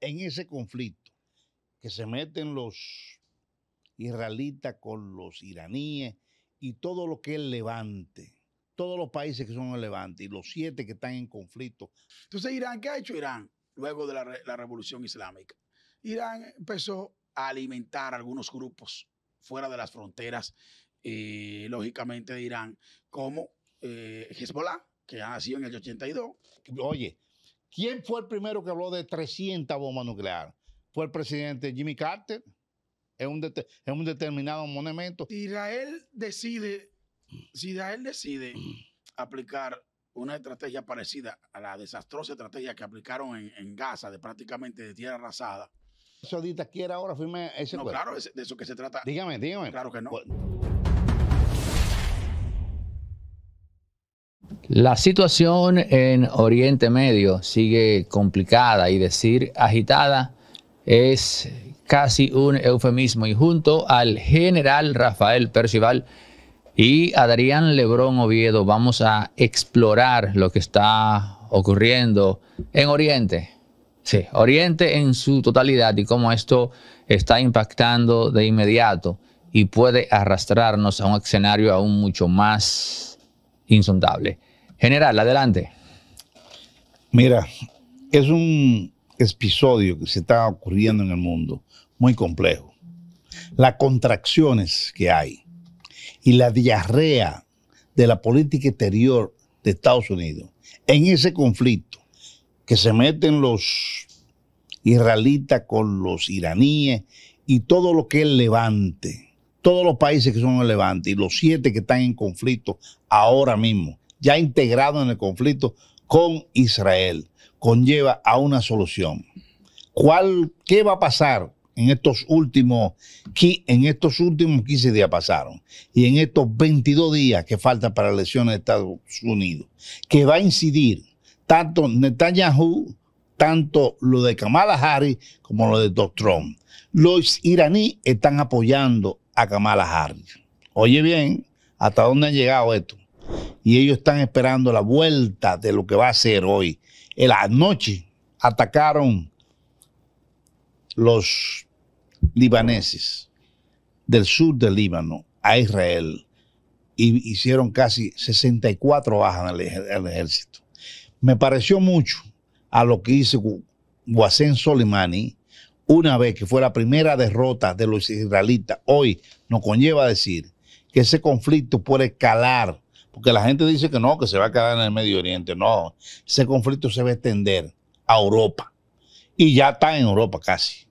en ese conflicto que se meten los israelitas con los iraníes y todo lo que es levante, todos los países que son el levante y los siete que están en conflicto. Entonces, Irán, ¿qué ha hecho Irán luego de la, revolución islámica? Irán empezó a alimentar algunos grupos fuera de las fronteras, eh, lógicamente, de Irán, como eh, Hezbollah, que ha nacido en el 82. Oye, ¿Quién fue el primero que habló de 300 bombas nucleares? Fue el presidente Jimmy Carter Es un, un determinado monumento. Israel decide, si Israel decide aplicar una estrategia parecida a la desastrosa estrategia que aplicaron en, Gaza, de prácticamente de tierra arrasada. ¿Sodita quiere ahora firme ese No, claro, de eso que se trata. Dígame, dígame. Claro que no. La situación en Oriente Medio sigue complicada y decir agitada es casi un eufemismo. Y junto al general Rafael Percival y a Lebrón Oviedo vamos a explorar lo que está ocurriendo en Oriente. Sí, Oriente en su totalidad y cómo esto está impactando de inmediato y puede arrastrarnos a un escenario aún mucho más insondable. General, adelante. Mira, es un episodio que se está ocurriendo en el mundo muy complejo. Las contracciones que hay y la diarrea de la política exterior de Estados Unidos en ese conflicto que se meten los israelitas con los iraníes y todo lo que es levante, todos los países que son el levante y los siete que están en conflicto ahora mismo ya integrado en el conflicto con Israel, conlleva a una solución. ¿Cuál, ¿Qué va a pasar en estos últimos, en estos últimos 15 días pasaron y en estos 22 días que faltan para las elecciones de Estados Unidos, que va a incidir tanto Netanyahu, tanto lo de Kamala Harris como lo de Donald Trump. Los iraníes están apoyando a Kamala Harris. Oye bien, ¿hasta dónde ha llegado esto? y ellos están esperando la vuelta de lo que va a ser hoy. En la noche atacaron los libaneses del sur del Líbano a Israel y hicieron casi 64 bajas en el, ejército. Me pareció mucho a lo que hizo Guasén Soleimani una vez que fue la primera derrota de los israelitas. Hoy nos conlleva decir que ese conflicto puede escalar porque la gente dice que no, que se va a quedar en el Medio Oriente. No, ese conflicto se va a extender a Europa. Y ya está en Europa casi.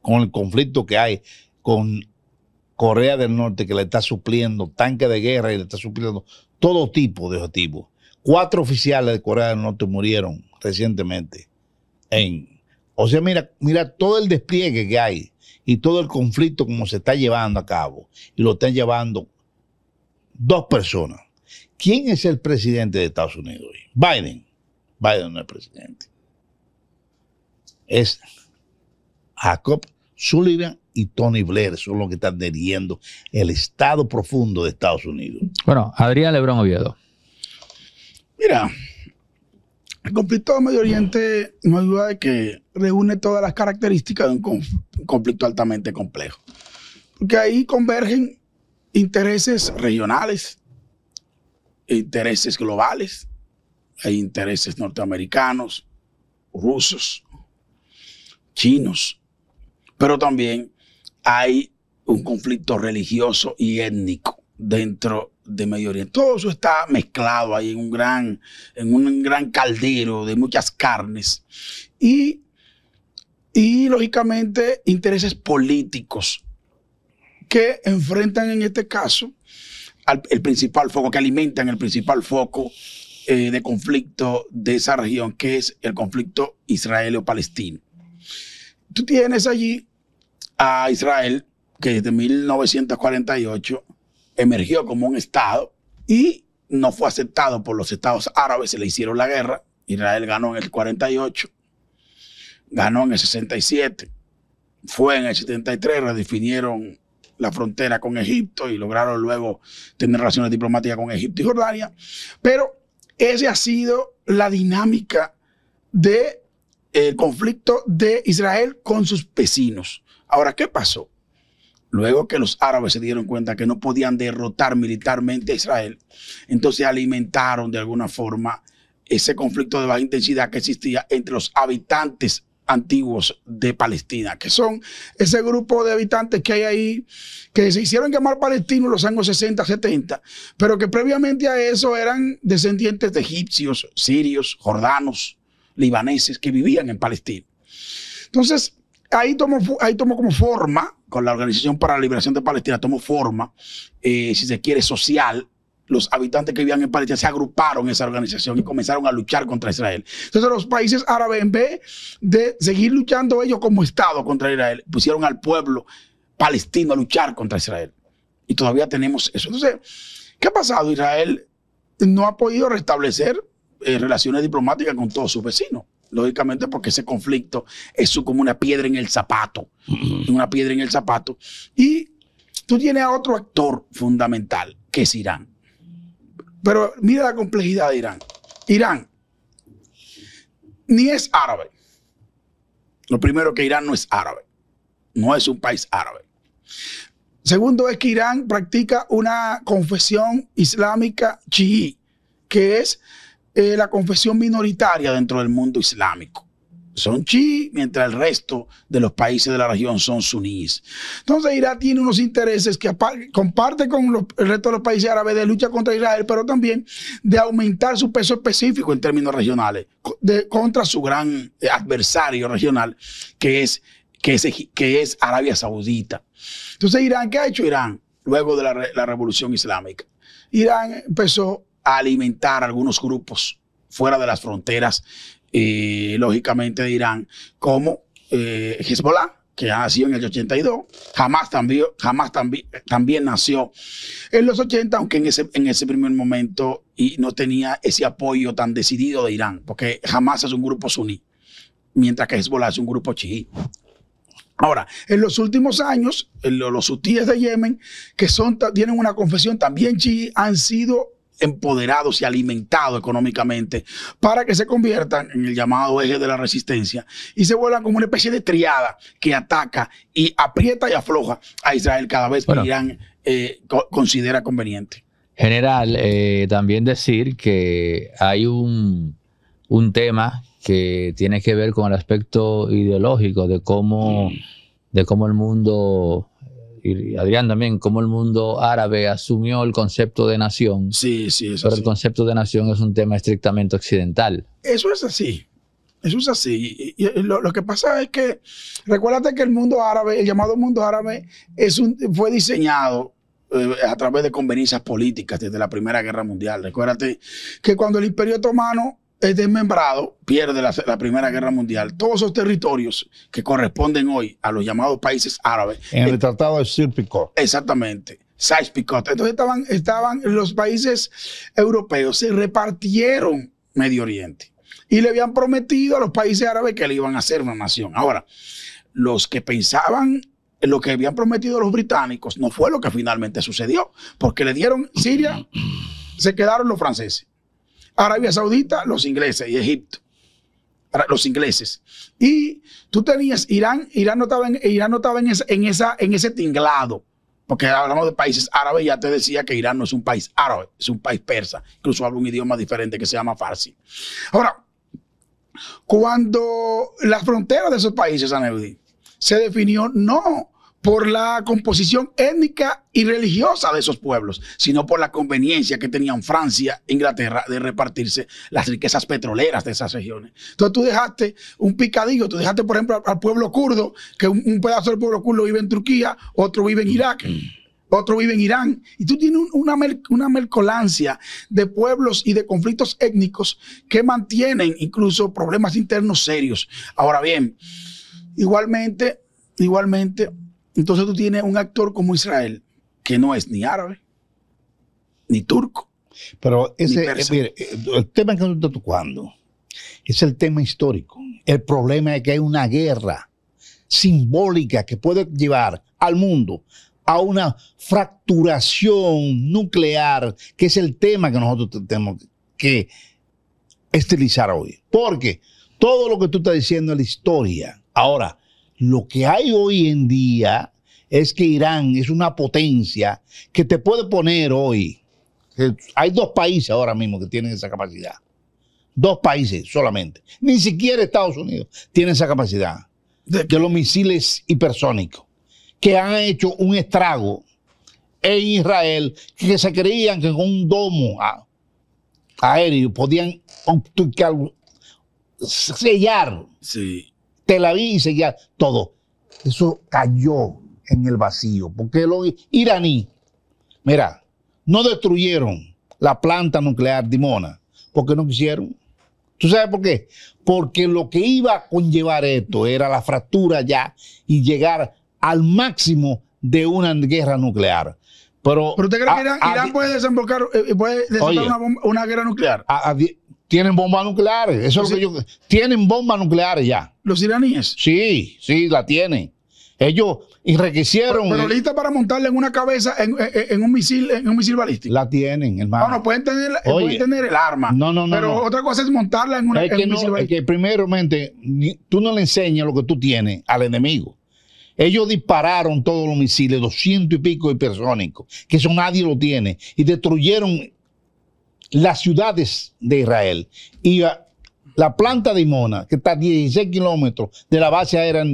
Con el conflicto que hay con Corea del Norte, que le está supliendo tanque de guerra y le está supliendo todo tipo de objetivos. Cuatro oficiales de Corea del Norte murieron recientemente. En, o sea, mira, mira todo el despliegue que hay y todo el conflicto como se está llevando a cabo. Y lo están llevando dos personas. ¿Quién es el presidente de Estados Unidos hoy? Biden. Biden no es presidente. Es Jacob Sullivan y Tony Blair son los que están dirigiendo el estado profundo de Estados Unidos. Bueno, Adrián Lebrón Oviedo. Mira, el conflicto de Medio Oriente no hay duda de que reúne todas las características de un conflicto altamente complejo. Porque ahí convergen intereses regionales, intereses globales, hay intereses norteamericanos, rusos, chinos, pero también hay un conflicto religioso y étnico dentro de Medio Oriente. Todo eso está mezclado ahí en un gran, en un gran caldero de muchas carnes. Y, y lógicamente intereses políticos que enfrentan en este caso el principal foco, que alimentan el principal foco eh, de conflicto de esa región, que es el conflicto israelo palestino Tú tienes allí a Israel, que desde 1948 emergió como un Estado y no fue aceptado por los Estados árabes, se le hicieron la guerra. Israel ganó en el 48, ganó en el 67, fue en el 73, redefinieron la frontera con Egipto y lograron luego tener relaciones diplomáticas con Egipto y Jordania. Pero esa ha sido la dinámica del conflicto de Israel con sus vecinos. Ahora, ¿qué pasó? Luego que los árabes se dieron cuenta que no podían derrotar militarmente a Israel, entonces alimentaron de alguna forma ese conflicto de baja intensidad que existía entre los habitantes antiguos de Palestina, que son ese grupo de habitantes que hay ahí, que se hicieron llamar palestinos en los años 60, 70, pero que previamente a eso eran descendientes de egipcios, sirios, jordanos, libaneses, que vivían en Palestina. Entonces, ahí tomó, ahí como forma, con la Organización para la Liberación de Palestina, tomó forma, eh, si se quiere, social, los habitantes que vivían en Palestina se agruparon en esa organización y comenzaron a luchar contra Israel. Entonces los países árabes, en vez de seguir luchando ellos como Estado contra Israel, pusieron al pueblo palestino a luchar contra Israel. Y todavía tenemos eso. Entonces, ¿qué ha pasado? Israel no ha podido restablecer eh, relaciones diplomáticas con todos sus vecinos. Lógicamente, porque ese conflicto es como una piedra en el zapato. Una piedra en el zapato. Y tú tienes a otro actor fundamental, que es Irán. Pero mira la complejidad de Irán. Irán ni es árabe. Lo primero que Irán no es árabe. No es un país árabe. Segundo es que Irán practica una confesión islámica chií, que es eh, la confesión minoritaria dentro del mundo islámico son chi, mientras el resto de los países de la región son suníes. Entonces Irán tiene unos intereses que comparte con el resto de los países árabes de lucha contra Israel, pero también de aumentar su peso específico en términos regionales de, contra su gran eh, adversario regional, que es, que, que es Arabia Saudita. Entonces Irán, ¿qué ha hecho Irán luego de la, la revolución islámica? Irán empezó a alimentar algunos grupos fuera de las fronteras y lógicamente Irán, como eh, Hezbollah, que nació en el 82, jamás también, jamás también, nació en los 80, aunque en ese, primer momento y no tenía ese apoyo tan decidido de Irán, porque jamás es un grupo suní, mientras que Hezbollah es un grupo chií. Ahora, en los últimos años, los hutíes de Yemen, que son, tienen una confesión también chií, han sido empoderados y alimentados económicamente para que se conviertan en el llamado eje de la resistencia y se vuelvan como una especie de triada que ataca y aprieta y afloja a Israel cada vez que Irán eh, considera conveniente. General, eh, también decir que hay un, tema que tiene que ver con el aspecto ideológico de cómo, mm. de cómo el mundo y Adrián también, cómo el mundo árabe asumió el concepto de nación. Sí, sí, eso Pero el concepto de nación es un tema estrictamente occidental. Eso es así. Eso es así. Y, lo, que pasa es que, recuérdate que el mundo árabe, el llamado mundo árabe, es un, fue diseñado eh, a través de conveniencias políticas desde la Primera Guerra Mundial. Recuérdate que cuando el Imperio Otomano es desmembrado, pierde la, Primera Guerra Mundial. Todos esos territorios que corresponden hoy a los llamados países árabes. En el eh, Tratado de Sirpicot. Exactamente. Sykes-Picot. Entonces estaban, estaban los países europeos, se repartieron Medio Oriente y le habían prometido a los países árabes que le iban a hacer una nación. Ahora, los que pensaban lo que habían prometido los británicos no fue lo que finalmente sucedió, porque le dieron Siria, se quedaron los franceses Arabia Saudita, los ingleses y Egipto, los ingleses. Y tú tenías Irán, Irán no estaba en, Irán no estaba en, esa, en, ese tinglado, porque hablamos de países árabes, ya te decía que Irán no es un país árabe, es un país persa, incluso habla un idioma diferente que se llama farsi. Ahora, cuando las fronteras de esos países, se definió no por la composición étnica y religiosa de esos pueblos, sino por la conveniencia que tenían Francia, e Inglaterra, de repartirse las riquezas petroleras de esas regiones. Entonces tú dejaste un picadillo, tú dejaste, por ejemplo, al pueblo kurdo, que un, pedazo del pueblo kurdo vive en Turquía, otro vive en Irak. Mm. Otro vive en Irán. Y tú tienes una, una mercolancia de pueblos y de conflictos étnicos que mantienen incluso problemas internos serios. Ahora bien, igualmente, igualmente, entonces tú tienes un actor como Israel, que no es ni árabe, ni turco. Pero ese, eh, eh, el tema que nosotros estás tocando es el tema histórico. El problema es que hay una guerra simbólica que puede llevar al mundo a una fracturación nuclear, que es el tema que nosotros tenemos que estilizar hoy. Porque todo lo que tú estás diciendo es la historia. Ahora, lo que hay hoy en día es que Irán es una potencia que te puede poner hoy. Hay dos países ahora mismo que tienen esa capacidad. Dos países solamente. Ni siquiera Estados Unidos tiene esa capacidad de los misiles hipersónicos que han hecho un estrago en Israel que se creían que con un domo aéreo podían sellar sí. Tel Aviv y seguía todo. Eso cayó en el vacío, porque lo iraní, mira, no destruyeron la planta nuclear de Mona, porque no quisieron. ¿Tú sabes por qué? Porque lo que iba a conllevar esto era la fractura ya y llegar al máximo de una guerra nuclear. Pero, usted cree que Irán, puede desembocar, eh, puede una, guerra nuclear? Tienen bombas nucleares. Eso es lo que yo. Tienen bombas nucleares ya. ¿Los iraníes? Sí, sí, la tienen. Ellos enriquecieron... Pero, lista para montarle en una cabeza, en, un misil, en un misil balístico. La tienen, hermano. No, ah, no pueden tener, pueden tener el arma. No, no, no. Pero otra cosa es montarla en, una, es un misil balístico. primeramente, tú no le enseñas lo que tú tienes al enemigo. Ellos dispararon todos los misiles, doscientos y pico hipersónicos, que eso nadie lo tiene, y destruyeron las ciudades de Israel y ah, la planta de Imona, que está a 16 kilómetros de la base aérea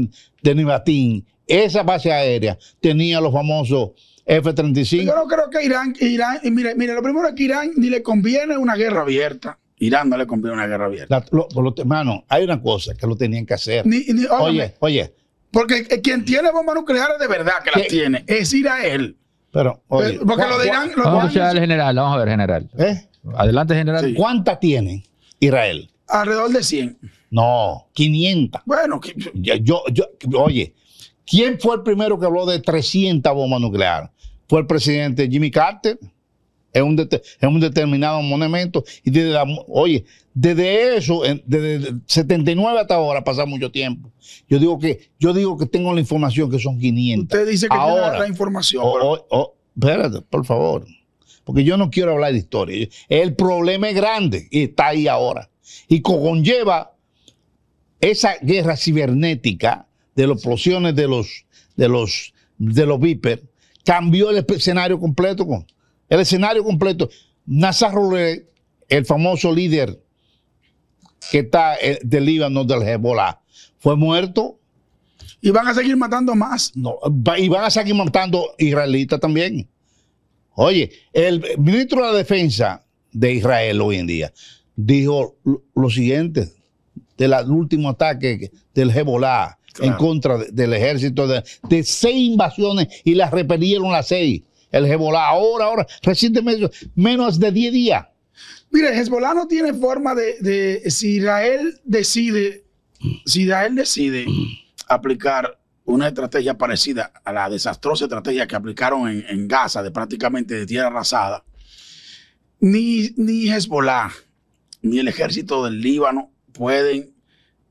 de Nibatín, esa base aérea tenía los famosos F-35. Yo no creo que Irán, Irán lo primero es que Irán ni le conviene una guerra abierta. Irán no le conviene una guerra abierta. por lo, hermano, hay una cosa que lo tenían que hacer. oye, oye. Porque quien tiene bombas nucleares de verdad que las tiene es Israel. Pero, oye, Porque lo de vamos a general, vamos a ver, general. ¿Eh? Adelante, general. ¿Cuántas tiene Israel? Alrededor de 100. No, 500. Bueno, yo, oye, ¿quién fue el primero que habló de 300 bombas nucleares? Fue el presidente Jimmy Carter Es un, un determinado monumento Y desde oye, desde eso, desde 79 hasta ahora, pasa mucho tiempo. Yo digo que yo digo que tengo la información que son 500. Usted dice que ahora, la información. espérate, por favor porque yo no quiero hablar de historia. El problema es grande y está ahí ahora. Y conlleva esa guerra cibernética de las explosiones de los, de los, de los Viper, cambió el escenario completo. el escenario completo. nazarro el famoso líder que está eh, del Líbano del Hezbollah, fue muerto. Y van a seguir matando más. No, y van a seguir matando israelitas también. Oye, el ministro de la Defensa de Israel hoy en día dijo lo siguiente del último ataque del Hezbollah en contra del ejército de, seis invasiones y las repelieron las seis. El Hezbollah ahora, ahora, recientemente, menos de diez días. Mire, Hezbollah no tiene forma de, de si Israel decide, si Israel decide aplicar una estrategia parecida a la desastrosa estrategia que aplicaron en, Gaza, de prácticamente de tierra arrasada, ni, ni Hezbollah, ni el ejército del Líbano pueden,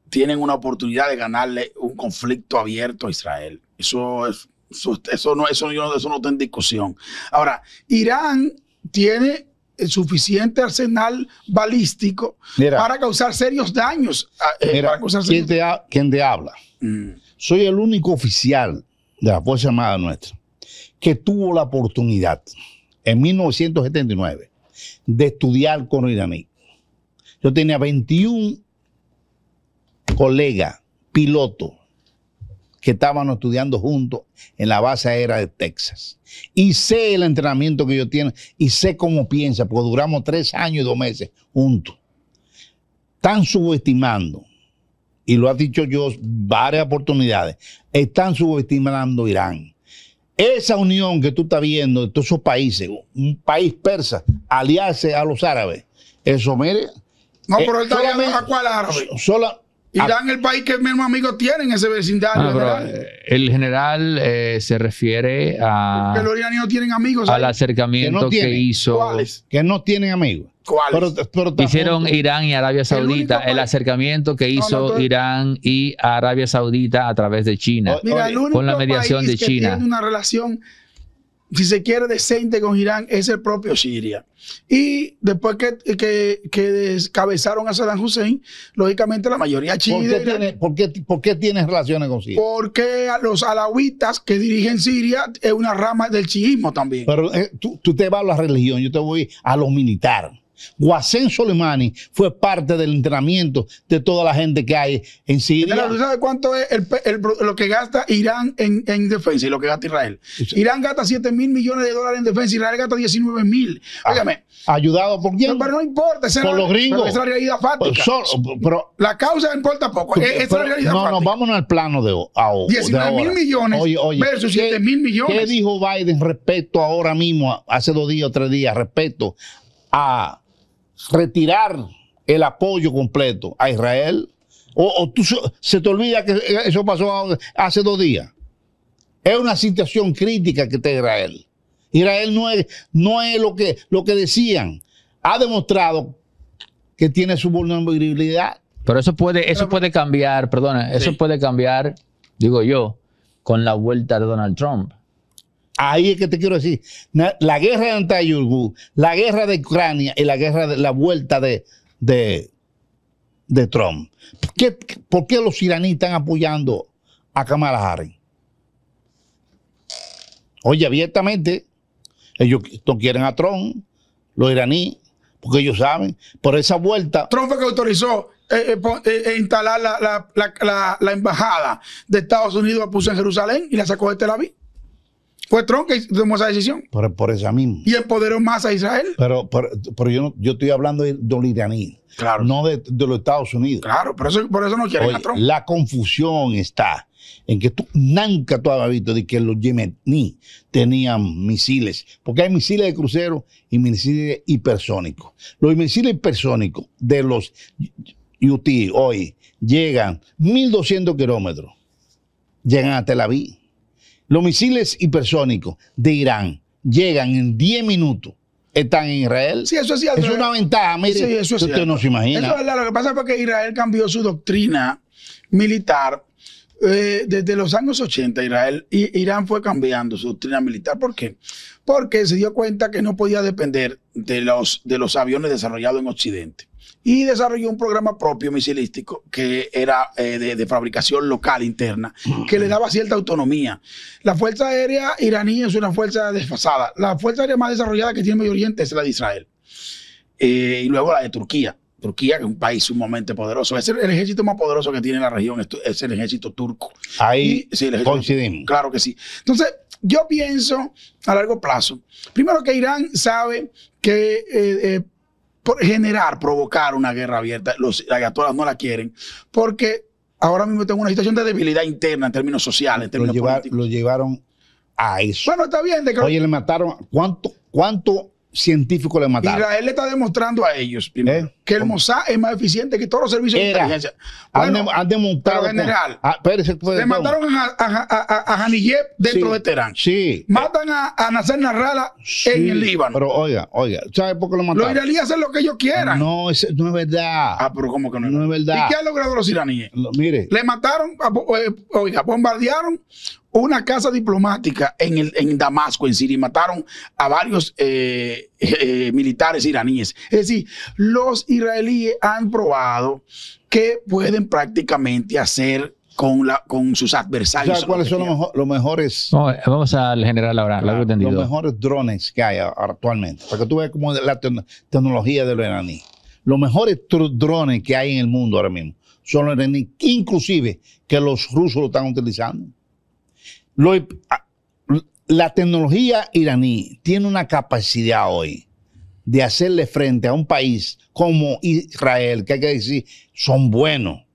tienen una oportunidad de ganarle un conflicto abierto a Israel. Eso es, eso, eso no, eso, yo, eso no está en discusión. Ahora, Irán tiene el suficiente arsenal balístico para causar serios daños. Eh, ¿quién, te ¿quién, habla? Mm soy el único oficial de la Fuerza Armada nuestra que tuvo la oportunidad en 1979 de estudiar con iraní. Yo tenía 21 colegas, pilotos, que estaban estudiando juntos en la base aérea de Texas. Y sé el entrenamiento que yo tienen y sé cómo piensa, porque duramos tres años y dos meses juntos. Están subestimando y lo ha dicho yo varias oportunidades, están subestimando Irán. Esa unión que tú estás viendo de todos esos países, un país persa, aliarse a los árabes, eso mire. No, eh, pero está a cuál árabe. Sola, Irán ah. es el país que menos amigos tiene en ese vecindario. Ah, eh, el general eh, se refiere a. Que los no tienen amigos. Al acercamiento que, hizo. ¿Cuáles? Que no tienen amigos. ¿Cuáles? Hicieron Irán y Arabia Saudita. El, acercamiento que hizo Irán y Arabia Saudita a través de China. con la mediación de China. Que una relación si se quiere, decente con Irán es el propio Siria. Y después que, descabezaron a Saddam Hussein, lógicamente la mayoría es ¿Por ¿por qué, relaciones con Siria? Porque los alawitas que dirigen Siria es una rama del chiismo también. Pero eh, tú, te vas a la religión, yo te voy a los militares. Guasén Soleimani fue parte del entrenamiento de toda la gente que hay en Siria. Pero, ¿Tú sabes cuánto es lo que gasta Irán en, defensa y lo que gasta Israel? Irán gasta 7 mil millones de dólares en defensa, Israel gasta 19 mil. Ah, ¿Ayudado por quién? Pero, no importa. por los gringos. Esa es la realidad fáctica. la causa importa poco. E-, esa es la realidad No, no, vámonos al plano de, hoy. 19 mil millones versus 7 mil millones. ¿Qué dijo Biden respecto ahora mismo, hace dos días o tres días, respecto a retirar el apoyo completo a Israel? ¿O, tú, se te olvida que eso pasó hace dos días? Es una situación crítica que está Israel. Israel no es, no es lo, que, lo que decían. Ha demostrado que tiene su vulnerabilidad. Pero eso puede, eso puede cambiar, perdona, eso puede cambiar, digo yo, con la vuelta de Donald Trump. Ahí es que te quiero decir, la guerra de Antayurgu, la guerra de Ucrania y la guerra de la vuelta de, de, de Trump. ¿Por qué, los iraníes están apoyando a Kamala Harris? Oye, abiertamente, ellos no quieren a Trump, los iraníes, porque ellos saben, por esa vuelta. Trump fue que autorizó eh, eh, eh, instalar la, embajada de Estados Unidos a puso en Jerusalén y la sacó de Tel Aviv. Fue Trump que tomó esa decisión. Por, esa misma. Y el empoderó más a Israel. Pero, yo, yo estoy hablando de, los No de, de, los Estados Unidos. Claro, por eso, por eso no quieren a Trump. La confusión está en que tú nunca tú habías visto de que los Yemení tenían misiles, porque hay misiles de crucero y misiles hipersónicos. Los misiles hipersónicos de los UT hoy llegan 1200 kilómetros, llegan a Tel Aviv los misiles hipersónicos de Irán llegan en 10 minutos. Están en Israel. Sí, eso es cierto. Es una ventaja, mire. usted no se imagina. Eso es Lo que pasa es que Israel cambió su doctrina militar eh, desde los años 80. Israel, Irán fue cambiando su doctrina militar. ¿Por qué? Porque se dio cuenta que no podía depender de los, de los aviones desarrollados en Occidente y desarrolló un programa propio misilístico que era eh, de, fabricación local interna, que le daba cierta autonomía. La Fuerza Aérea iraní es una fuerza desfasada. La Fuerza Aérea más desarrollada que tiene el Medio Oriente es la de Israel. Eh, y luego la de Turquía. Turquía, que es un país sumamente poderoso. Es el, ejército más poderoso que tiene la región, es el ejército turco. Ahí sí, coincidimos. Claro que sí. Entonces, yo pienso a largo plazo, primero que Irán sabe que eh, eh generar, provocar una guerra abierta. Los ayatolás no la quieren porque ahora mismo tengo una situación de debilidad interna en términos sociales, en términos lo, llevaron a eso. Bueno, está bien. De que... Oye, le mataron. ¿Cuánto, cuánto científico le mataron. Israel le está demostrando a ellos ¿Eh? que el Mossad es más eficiente que todos los servicios de inteligencia. Bueno, han, demostrado general, ah, pues, le mataron a, a, dentro de Teherán Sí. Matan a, Nasser Narrala en el Líbano. Pero oiga, oiga, ¿sabes por qué lo mataron? Los iraníes hacen lo que ellos quieran. No, no es verdad. Ah, pero ¿cómo que no es, verdad? ¿Y qué han logrado los iraníes? mire. Le mataron, eh, oiga, bombardearon una casa diplomática en, Damasco, en Siria, mataron a varios eh, eh, militares iraníes. Es decir, los israelíes han probado que pueden prácticamente hacer con, sus adversarios. O ¿Cuáles son los, mejores? Eh, vamos al general ahora, Los mejores drones que hay actualmente, para que tú veas es la tecnología de los iraníes. Los mejores drones que hay en el mundo ahora mismo son los iraníes, inclusive que los rusos lo están utilizando la tecnología iraní tiene una capacidad hoy de hacerle frente a un país como Israel, que hay que decir, son buenos.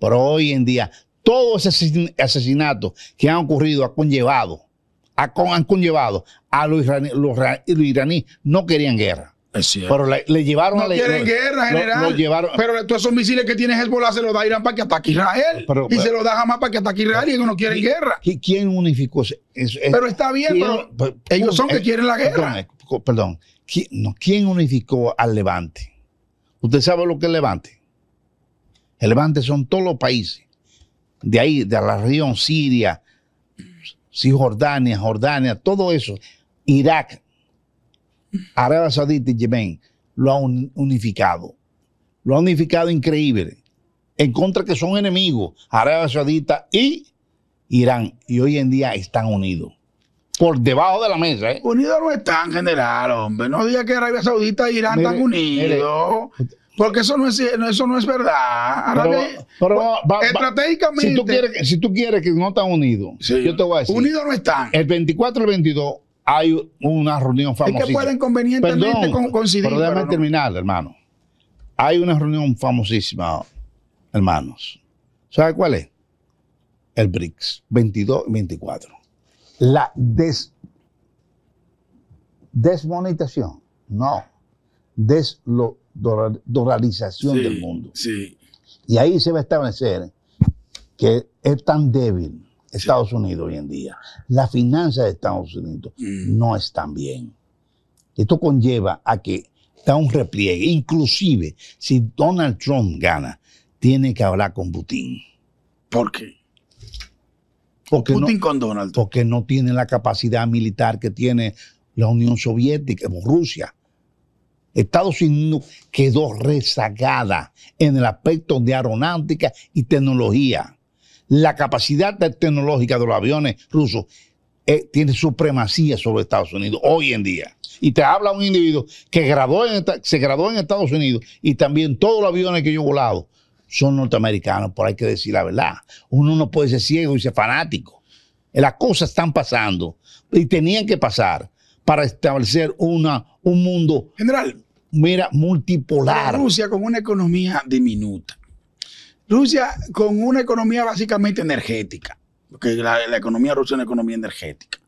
Pero hoy en día, todos esos asesinatos que han ocurrido han conllevado, conllevado a los los iraníes no querían guerra. Pero le, llevaron a la, quieren guerra, general. Pero todos esos misiles que tiene Hezbollah se los da a Irán para que ataque Israel. y se los da jamás para que ataque Israel y ellos no quieren guerra. ¿Quién unificó? pero está bien, pero, pues, ellos son que eh, quieren la guerra. Perdón, eh, ¿Quién, unificó al Levante? ¿Usted sabe lo que es Levante? El Levante son todos los países. De ahí, de la región Siria, Cisjordania, Jordania, todo eso. Irak, Arabia Saudita y Yemen lo han unificado. Lo han unificado increíble. En contra que son enemigos, Arabia Saudita y Irán. Y hoy en día están unidos. Por debajo de la mesa. ¿eh? Unidos no están, general, hombre. No digas que Arabia Saudita e Irán están unidos. Porque eso no es, eso no es verdad. estratégicamente. Si tú, quieres, que no están unidos, yo te voy a decir. Unidos no están. El 24 y el 22 hay una reunión famosísima. Es que pueden convenientemente Perdón, Pero déjame terminar, hermano. Hay una reunión famosísima, hermanos. ¿Sabe cuál es? El BRICS 22 24. La des, desmonetización. No. Desdolarización del mundo. Sí. Y ahí se va a establecer que es tan débil Estados Unidos hoy en día. la finanzas de Estados Unidos mm. no están bien. Esto conlleva a que da un repliegue. Inclusive, si Donald Trump gana, tiene que hablar con Putin. ¿Por qué? Porque Putin con Donald Porque no tiene la capacidad militar que tiene la Unión Soviética, Rusia. Estados Unidos quedó rezagada en el aspecto de aeronáutica y tecnología la capacidad tecnológica de los aviones rusos eh, tiene supremacía sobre Estados Unidos hoy en día. Y te habla un individuo que se graduó en Estados Unidos y también todos los aviones que yo he volado son norteamericanos, por hay que decir la verdad. Uno no puede ser ciego y ser fanático. Las cosas están pasando y tenían que pasar para establecer un mundo. General. Mira, multipolar. Rusia con una economía diminuta Rusia con una economía básicamente energética, porque la, economía rusa es una economía energética.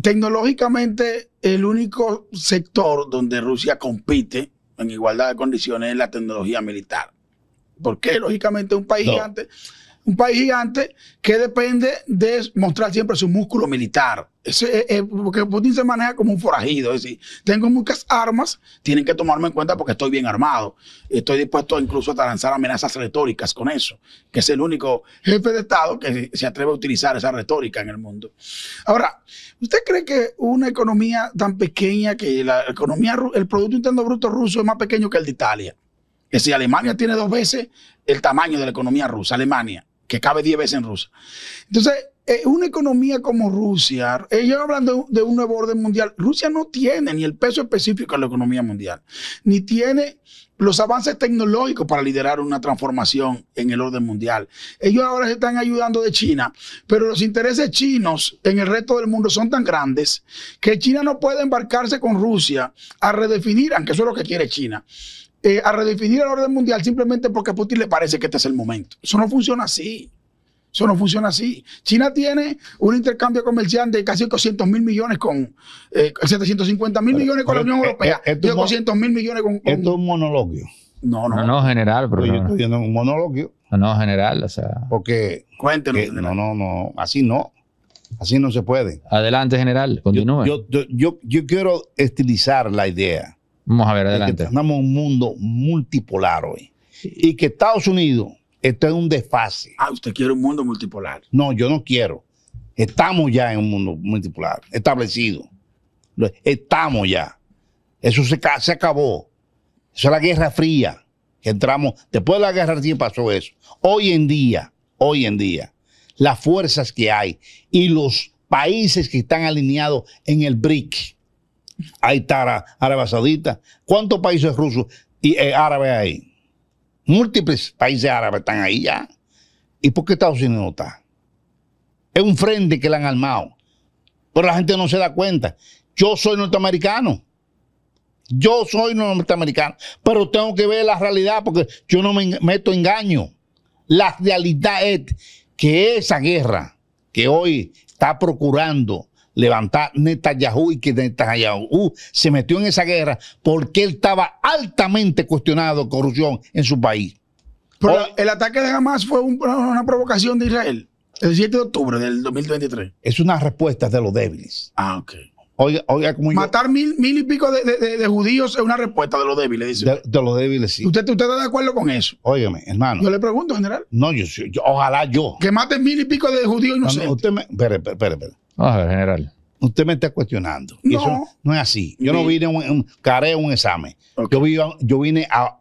Tecnológicamente, el único sector donde Rusia compite en igualdad de condiciones es la tecnología militar. Porque lógicamente un país gigante un país gigante que depende de mostrar siempre su músculo militar. Eh, eh, porque Putin se maneja como un forajido, es decir, tengo muchas armas, tienen que tomarme en cuenta porque estoy bien armado. Estoy dispuesto incluso a lanzar amenazas retóricas con eso, que es el único jefe de Estado que se atreve a utilizar esa retórica en el mundo. Ahora, ¿usted cree que una economía tan pequeña que la economía, el Producto Interno Bruto ruso es más pequeño que el de Italia? Que si Alemania tiene dos veces el tamaño de la economía rusa, Alemania que cabe 10 veces en Rusia. Entonces, eh, una economía como Rusia, ellos eh, hablan de, de, un nuevo orden mundial. Rusia no tiene ni el peso específico de la economía mundial, ni tiene los avances tecnológicos para liderar una transformación en el orden mundial. Ellos ahora se están ayudando de China, pero los intereses chinos en el resto del mundo son tan grandes que China no puede embarcarse con Rusia a redefinir, aunque eso es lo que quiere China, eh, a redefinir el orden mundial simplemente porque a Putin le parece que este es el momento. Eso no funciona así. Eso no funciona así. China tiene un intercambio comercial de casi 800 mil millones con 750 eh, eh, mil millones con la Unión Europea, 500 mil millones con, Esto es un monologio. No, no. No, general, pero. Yo estoy viendo un monologio. No, no, general, o sea. Porque. Cuéntenos. no, no, no. Así no. Así no se puede. Adelante, general, continúe. yo, yo quiero estilizar la idea. Vamos a ver, adelante. Estamos en un mundo multipolar hoy. Y que Estados Unidos está en un desfase. Ah, usted quiere un mundo multipolar. No, yo no quiero. Estamos ya en un mundo multipolar, establecido. Estamos ya. Eso se, acabó. Eso es la Guerra Fría. entramos, después de la Guerra Fría pasó eso. Hoy en día, hoy en día, las fuerzas que hay y los países que están alineados en el BRIC, Ahí está Arabia Saudita. ¿Cuántos países rusos y eh, árabes hay? Múltiples países árabes están ahí ya. ¿Y por qué Estados Unidos no está? Es un frente que le han armado. Pero la gente no se da cuenta. Yo soy norteamericano. Yo soy norteamericano. Pero tengo que ver la realidad porque yo no me meto engaño. La realidad es que esa guerra que hoy está procurando levantar Netanyahu y que Netanyahu uh, se metió en esa guerra porque él estaba altamente cuestionado corrupción en su país. Pero el ataque de Hamas fue una provocación de Israel el 7 de octubre del 2023. Es una respuesta de los débiles. Ah, ok. Oiga, como Matar mil, mil y pico de, judíos es una respuesta de los débiles, dice. De, los débiles, sí. ¿Usted, ¿Usted, está de acuerdo con eso? Óigame, hermano. Yo le pregunto, general. No, yo, ojalá yo. Que maten mil y pico de judíos y no, sé. usted me, espere, espere, espere general. Usted me está cuestionando. No. eso no es así. Yo no vine a un, un, un examen. Yo, vine, a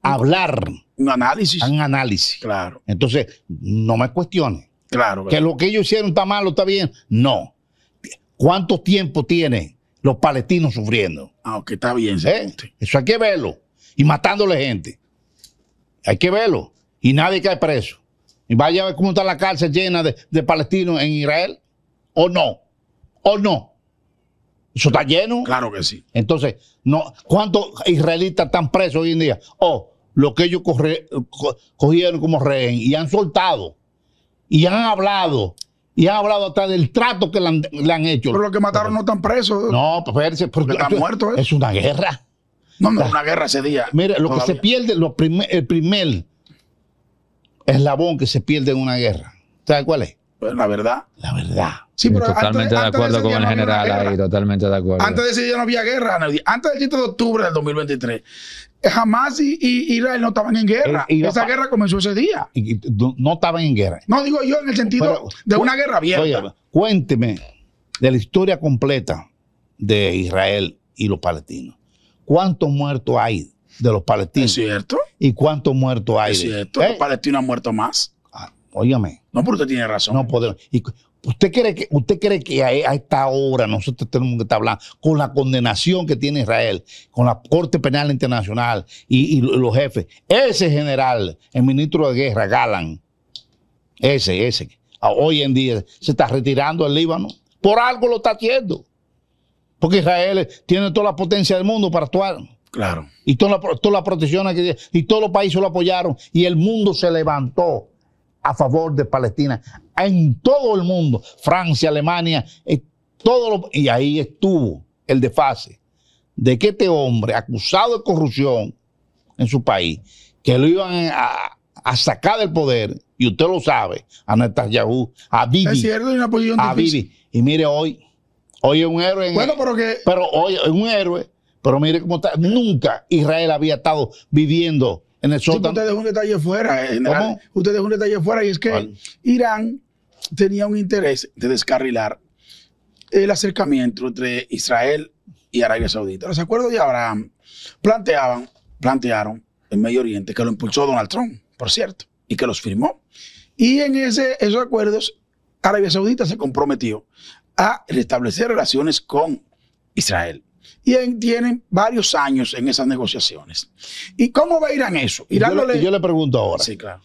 hablar. Un análisis. Un análisis. Claro. Entonces, no me cuestione. Claro. Que lo que ellos hicieron está malo, está bien. No. ¿Cuánto tiempo tienen los palestinos sufriendo? Aunque ah, está bien. ¿Eh? Eso hay que verlo. Y matándole gente. Hay que verlo. Y nadie cae preso. Y vaya a ver cómo está la cárcel llena de palestinos en Israel. ¿O no? ¿O no? Eso está lleno. Claro que sí. Entonces, no, ¿cuántos israelitas están presos hoy en día? O oh, lo que ellos cogieron como rehén y han soltado y han hablado y han hablado hasta del trato que le han, hecho. Pero los que mataron no están presos. No, pues están muertos. ¿eh? Es una guerra. No, no, una guerra ese día. Mira, lo que se pierde, el primer eslabón que se pierde en una guerra, ¿sabes cuál es? Pues la verdad. La verdad. totalmente de acuerdo con el general totalmente de acuerdo. Antes de ese día no había guerra, antes del 7 de octubre del 2023. Jamás y, Israel no estaban en guerra. Eh, Esa guerra comenzó ese día. Y, no estaban en guerra. No digo yo en el sentido de una guerra abierta. cuénteme de la historia completa de Israel y los palestinos. ¿Cuántos muertos hay de los palestinos? Es cierto. ¿Y cuántos muertos hay? cierto. Los eh, palestinos han muerto más. Ah, Óigame. No, porque usted tiene razón. Y, ¿Usted cree que, usted cree que a, esta hora nosotros tenemos que estar hablando con la condenación que tiene Israel, con la Corte Penal Internacional y, los jefes? Ese general, el ministro de Guerra, Galán, ese, ese, hoy en día se está retirando al Líbano. Por algo lo está haciendo. Porque Israel tiene toda la potencia del mundo para actuar. Claro. Y todas toda la protecciones que y todos los países lo apoyaron y el mundo se levantó a favor de Palestina en todo el mundo, Francia, Alemania, eh, todo y ahí estuvo el desfase de que este hombre acusado de corrupción en su país, que lo iban a, sacar del poder, y usted lo sabe, a Netanyahu, a Bibi. a Bibi. Y mire hoy, hoy es un héroe. bueno, pero que... Pero hoy es un héroe, pero mire cómo está. Nunca Israel había estado viviendo usted dejó un detalle fuera. Eh, un detalle fuera y es que Irán tenía un interés de descarrilar el acercamiento entre Israel y Arabia Saudita. Los acuerdos de Abraham planteaban, plantearon en Medio Oriente que lo impulsó Donald Trump, por cierto, y que los firmó. Y en esos acuerdos, Arabia Saudita se comprometió a restablecer relaciones con Israel y tienen varios años en esas negociaciones. ¿Y cómo va Irán eso? yo, le, pregunto ahora. Sí, claro.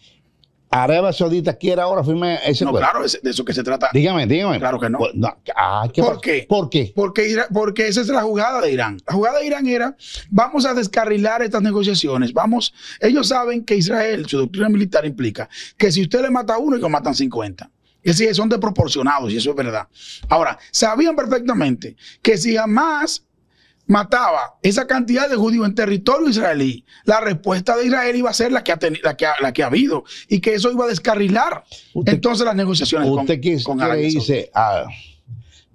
Arabia Saudita quiere ahora firmar ese acuerdo? No, claro, de eso que se trata. Dígame, dígame. Claro que no. Pues, ah, por, qué? por qué Porque, porque esa es la jugada de Irán. La jugada de Irán era, vamos a descarrilar estas negociaciones. Vamos, ellos saben que Israel, su doctrina militar implica que si usted le mata a uno, ellos matan 50. Es decir, son desproporcionados y eso es verdad. Ahora, sabían perfectamente que si jamás mataba esa cantidad de judíos en territorio israelí, la respuesta de Israel iba a ser la que ha, habido y que eso iba a descarrilar entonces las negociaciones. ¿Usted qué, le dice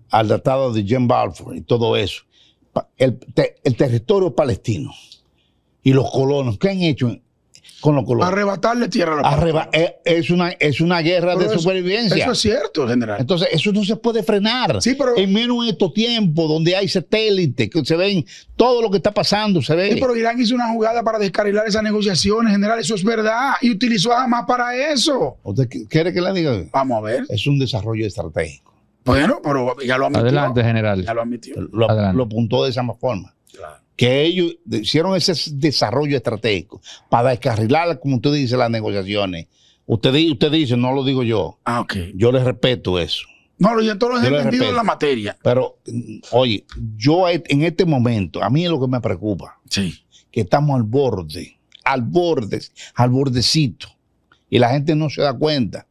al tratado de Jim Balfour y todo eso? El, territorio palestino y los colonos, ¿qué han hecho Arrebatarle tierra a eh, es, una, es una guerra de supervivencia. Eso es cierto, general. Entonces, eso no se puede frenar. Sí, pero, en menos en estos tiempos donde hay satélites, que se ven todo lo que está pasando, se ve. Sí, pero Irán hizo una jugada para descarrilar esas negociaciones, general. Eso es verdad. Y utilizó a Hamas para eso. ¿Usted quiere que la diga? Vamos a ver. Es un desarrollo estratégico. Bueno, pero ya lo admitió. Adelante, general. Ya lo admitió. lo apuntó de esa forma. Claro que ellos hicieron ese desarrollo estratégico para descarrilar, como usted dice, las negociaciones. Usted, usted dice, no lo digo yo. Ah, Yo les respeto eso. No, yo todos he entendido en la materia. Pero, oye, yo en este momento, a mí es lo que me preocupa. Sí. Que estamos al borde, al borde, al bordecito. Y la gente no se da cuenta.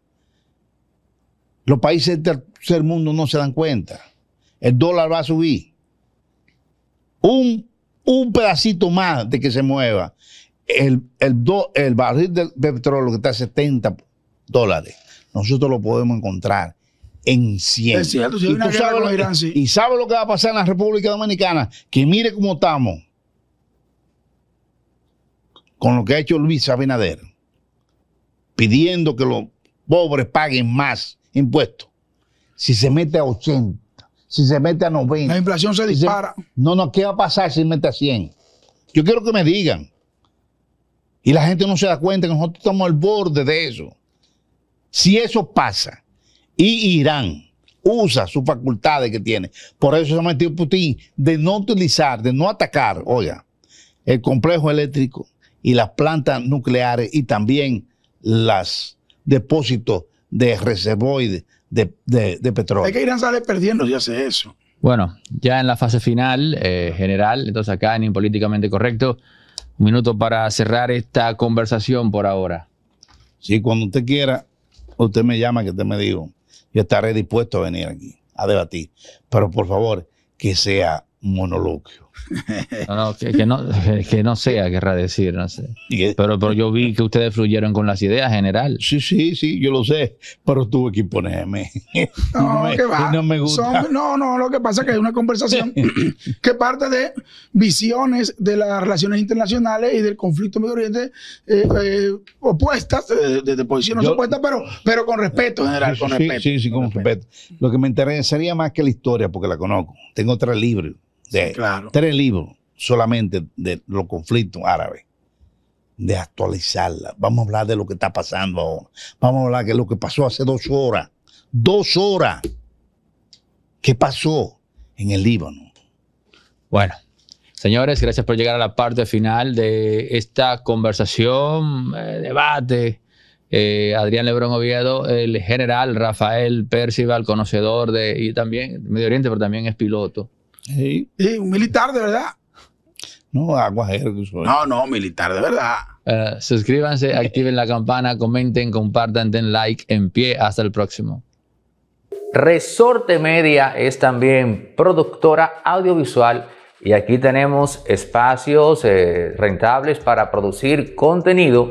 Los países del tercer mundo no se dan cuenta. El dólar va a subir. Un un pedacito más de que se mueva, el, el, barril de, petróleo que está a 70 dólares, nosotros lo podemos encontrar en 100. y, sabe lo, lo que va a pasar en la República Dominicana, que mire cómo estamos con lo que ha hecho Luis Abinader, pidiendo que los pobres paguen más impuestos. Si se mete a 80, si se mete a 90. La inflación se dispara. no, no, ¿qué va a pasar si se mete a 100? Yo quiero que me digan. Y la gente no se da cuenta que nosotros estamos al borde de eso. Si eso pasa y Irán usa sus facultades que tiene, por eso se ha metido Putin, de no utilizar, de no atacar, oiga, el complejo eléctrico y las plantas nucleares y también los depósitos de reservoides de, petróleo. Es que Irán sale perdiendo si hace eso. Bueno, ya en la fase final, eh, general, entonces acá en políticamente Correcto, un minuto para cerrar esta conversación por ahora. Sí, cuando usted quiera, usted me llama, que usted me digo, yo estaré dispuesto a venir aquí a debatir, pero por favor, que sea monoloquio. No, que, no, que no sea, querrá decir, no sé. Pero, pero yo vi que ustedes fluyeron con las ideas general. Sí, sí, sí, yo lo sé, pero tuve que imponerme. No, me, No, gusta. no, lo que pasa es que hay una conversación que parte de visiones de las relaciones internacionales y del conflicto Medio Oriente eh, eh, opuestas, eh, de posiciones opuestas, pero, pero con respeto general, con respeto. Sí, sí, con, respeto. Lo que me interesaría más que la historia, porque la conozco, tengo tres libros de tres libros solamente de los conflictos árabes, de actualizarla. Vamos a hablar de lo que está pasando ahora. Vamos a hablar de lo que pasó hace dos horas. Dos horas. ¿Qué pasó en el Líbano? Bueno, señores, gracias por llegar a la parte final de esta conversación, eh, debate. Eh, Adrián Lebrón Oviedo, el general Rafael Percival, conocedor de, y también Medio Oriente, pero también es piloto. Sí. un militar de verdad. No, aguajero No, no, militar de verdad. Eh, suscríbanse, eh. activen la campana, comenten, compartan, den like, en pie, hasta el próximo. Resorte Media es también productora audiovisual y aquí tenemos espacios eh, rentables para producir contenido